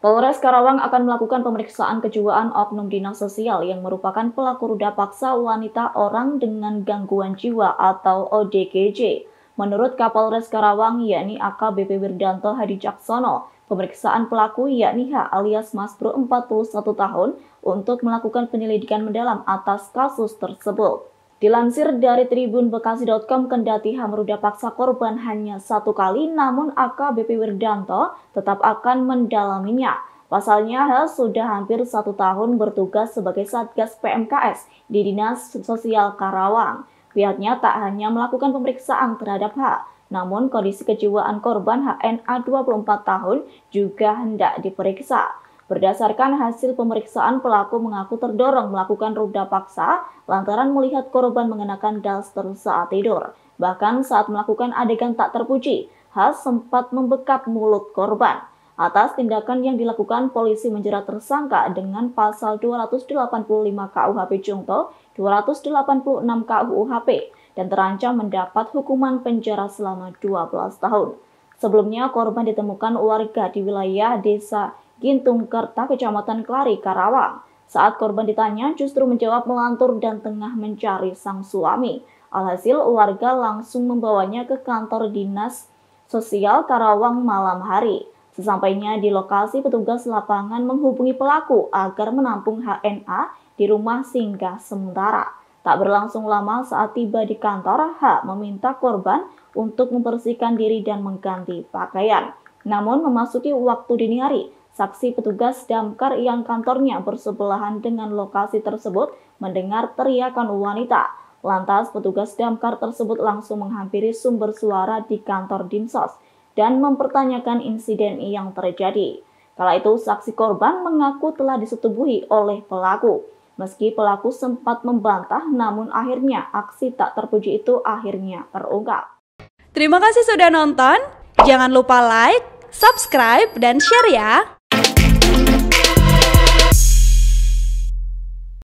Polres Karawang akan melakukan pemeriksaan kejiwaan oknum dinas sosial yang merupakan pelaku ruda paksa wanita orang dengan gangguan jiwa atau ODGJ. Menurut Kapolres Karawang yakni AKBP Wirdanto Hadi Jaksono, pemeriksaan pelaku yakni H alias Mas Bro 41 tahun untuk melakukan penyelidikan mendalam atas kasus tersebut. Dilansir dari Tribun Bekasi.com, kendati Hamruda paksa korban hanya satu kali, namun AKBP Wirdanto tetap akan mendalaminya. Pasalnya, Hel sudah hampir satu tahun bertugas sebagai Satgas PMKS di Dinas Sosial Karawang. Pihaknya tak hanya melakukan pemeriksaan terhadap H, namun kondisi kejiwaan korban HNA 24 tahun juga hendak diperiksa. Berdasarkan hasil pemeriksaan, pelaku mengaku terdorong melakukan ruda paksa lantaran melihat korban mengenakan daster saat tidur. Bahkan saat melakukan adegan tak terpuji, Has sempat membekap mulut korban. Atas tindakan yang dilakukan, polisi menjerat tersangka dengan pasal 285 KUHP Jungto, 286 KUHP, dan terancam mendapat hukuman penjara selama 12 tahun. Sebelumnya, korban ditemukan warga di wilayah desa Gintung Kerta, Kecamatan Klari, Karawang. Saat korban ditanya, justru menjawab melantur dan tengah mencari sang suami. Alhasil, warga langsung membawanya ke kantor dinas sosial Karawang malam hari. Sesampainya di lokasi, petugas lapangan menghubungi pelaku agar menampung HNA di rumah singgah sementara. Tak berlangsung lama saat tiba di kantor, H meminta korban untuk membersihkan diri dan mengganti pakaian. Namun memasuki waktu dini hari, Saksi petugas damkar yang kantornya bersebelahan dengan lokasi tersebut mendengar teriakan wanita. Lantas petugas damkar tersebut langsung menghampiri sumber suara di kantor Dinsos dan mempertanyakan insiden yang terjadi. Kala itu saksi korban mengaku telah disetubuhi oleh pelaku. Meski pelaku sempat membantah namun akhirnya aksi tak terpuji itu akhirnya terungkap. Terima kasih sudah nonton. Jangan lupa like, subscribe, dan share ya!